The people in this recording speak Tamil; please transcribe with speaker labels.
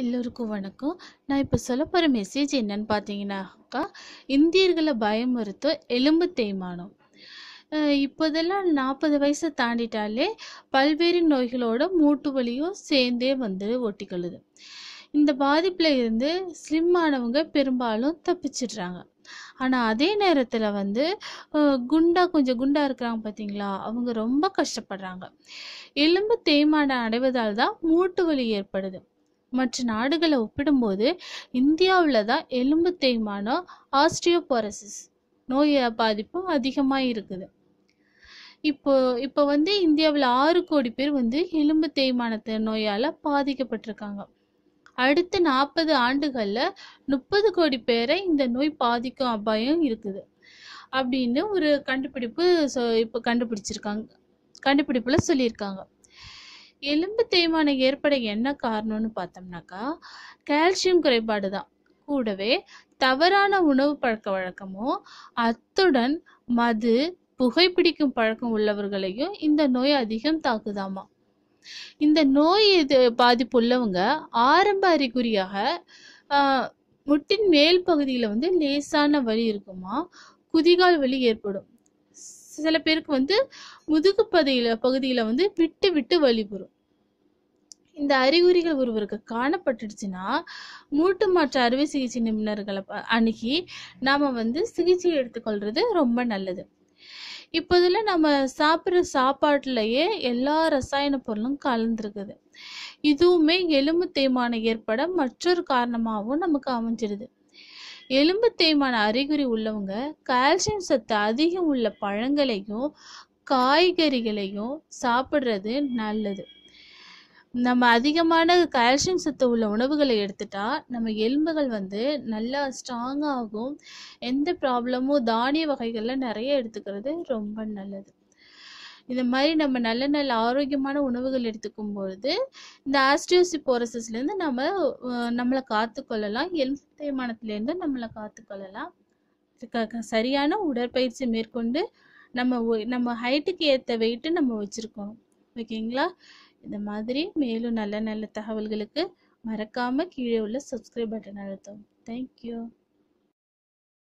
Speaker 1: எல்லோருக்கும் வணக்கம் நான் இப்போ சொல்ல போகிற மெசேஜ் என்னன்னு பார்த்தீங்கன்னாக்கா இந்தியர்களை பயமுறுத்த எலும்பு தேய்மானம் இப்போதெல்லாம் நாற்பது வயசை தாண்டிட்டாலே பல்வேறு நோய்களோட மூட்டு வலியும் சேர்ந்தே வந்து ஒட்டிக்கொள்ளுது இந்த பாதிப்பில் இருந்து ஸ்லிம் ஆனவங்க பெரும்பாலும் தப்பிச்சிடுறாங்க ஆனால் அதே நேரத்தில் வந்து குண்டா கொஞ்சம் குண்டா இருக்கிறாங்க பார்த்தீங்களா அவங்க ரொம்ப கஷ்டப்படுறாங்க எலும்பு தேய்மானம் அடைவதால் தான் மூட்டு வலி ஏற்படுது மற்ற நாடுகளை ஒப்பிடும்போது இந்தியாவில் தான் எலும்பு தேய்மானம் ஆஸ்டியோபோரசிஸ் நோய பாதிப்பு அதிகமாக இருக்குது இப்போ இப்போ வந்து இந்தியாவில் ஆறு கோடி பேர் வந்து எலும்பு தேய்மானத்தை நோயால் பாதிக்கப்பட்டிருக்காங்க அடுத்த நாற்பது ஆண்டுகளில் முப்பது கோடி பேரை இந்த நோய் பாதிக்கும் அபாயம் இருக்குது அப்படின்னு ஒரு கண்டுபிடிப்பு இப்போ கண்டுபிடிச்சிருக்காங்க கண்டுபிடிப்பில் சொல்லியிருக்காங்க எலும்பு தேய்மானம் ஏற்பட என்ன காரணம்னு பார்த்தோம்னாக்கா கால்சியம் குறைபாடு தான் கூடவே தவறான உணவு பழக்க வழக்கமும் அத்துடன் மது புகைப்பிடிக்கும் பழக்கம் உள்ளவர்களையும் இந்த நோய் அதிகம் தாக்குதாமா இந்த நோய் இது பாதிப்பு உள்ளவங்க ஆரம்ப அறிகுறியாக முட்டின் மேல் பகுதியில் வந்து லேசான வலி இருக்குமா குதிகால் வலி ஏற்படும் சில பேருக்கு வந்து முதுகு பகுதியில் பகுதியில் வந்து விட்டு விட்டு வலி இந்த அறிகுறிகள் ஒருவருக்கு காணப்பட்டுடுச்சுன்னா மூட்டு மாற்று அறுவை சிகிச்சை நிபுணர்களை அணுகி நாம் வந்து சிகிச்சை எடுத்துக்கொள்வது ரொம்ப நல்லது இப்போதில் நம்ம சாப்பிட்ற சாப்பாட்டிலேயே எல்லா ரசாயன பொருளும் கலந்துருக்குது இதுவுமே எலும்பு தேய்மானம் ஏற்பட மற்றொரு காரணமாகவும் நமக்கு அமைஞ்சிடுது எலும்பு தேய்மான அறிகுறி உள்ளவங்க கால்சியம் சத்து அதிகம் உள்ள பழங்களையும் காய்கறிகளையும் சாப்பிட்றது நல்லது நம்ம அதிகமான கால்சியம் சத்து உள்ள உணவுகளை எடுத்துட்டா நம்ம எலும்புகள் வந்து நல்லா ஸ்ட்ராங்காகும் எந்த ப்ராப்ளமும் தானிய வகைகளில் நிறைய எடுத்துக்கிறது ரொம்ப நல்லது இந்த மாதிரி நம்ம நல்ல நல்ல ஆரோக்கியமான உணவுகள் எடுத்துக்கும் பொழுது இந்த ஆஸ்டியோசிபோரசிஸ்லேருந்து நம்ம நம்மளை காத்துக்கொள்ளலாம் எலும்பு தேய்மானத்துலேருந்து நம்மளை காத்துக்கொள்ளலாம் சரியான உடற்பயிற்சி மேற்கொண்டு நம்ம நம்ம ஹைட்டுக்கு ஏற்ற வெயிட்டு நம்ம வச்சிருக்கோம் ஓகேங்களா இந்த மாதிரி மேலும் நல்ல நல்ல தகவல்களுக்கு மறக்காமல் கீழே உள்ள சப்ஸ்கிரைப் பட்டன் அழுத்தவும் தேங்க்யூ